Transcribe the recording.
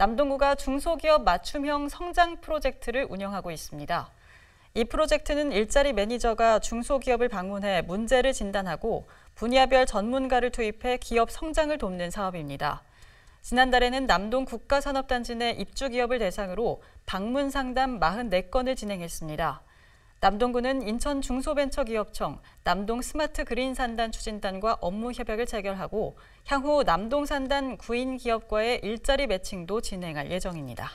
남동구가 중소기업 맞춤형 성장 프로젝트를 운영하고 있습니다. 이 프로젝트는 일자리 매니저가 중소기업을 방문해 문제를 진단하고 분야별 전문가를 투입해 기업 성장을 돕는 사업입니다. 지난달에는 남동 국가산업단지 내 입주기업을 대상으로 방문 상담 44건을 진행했습니다. 남동구는 인천 중소벤처기업청, 남동 스마트 그린 산단 추진단과 업무 협약을 체결하고 향후 남동 산단 구인 기업과의 일자리 매칭도 진행할 예정입니다.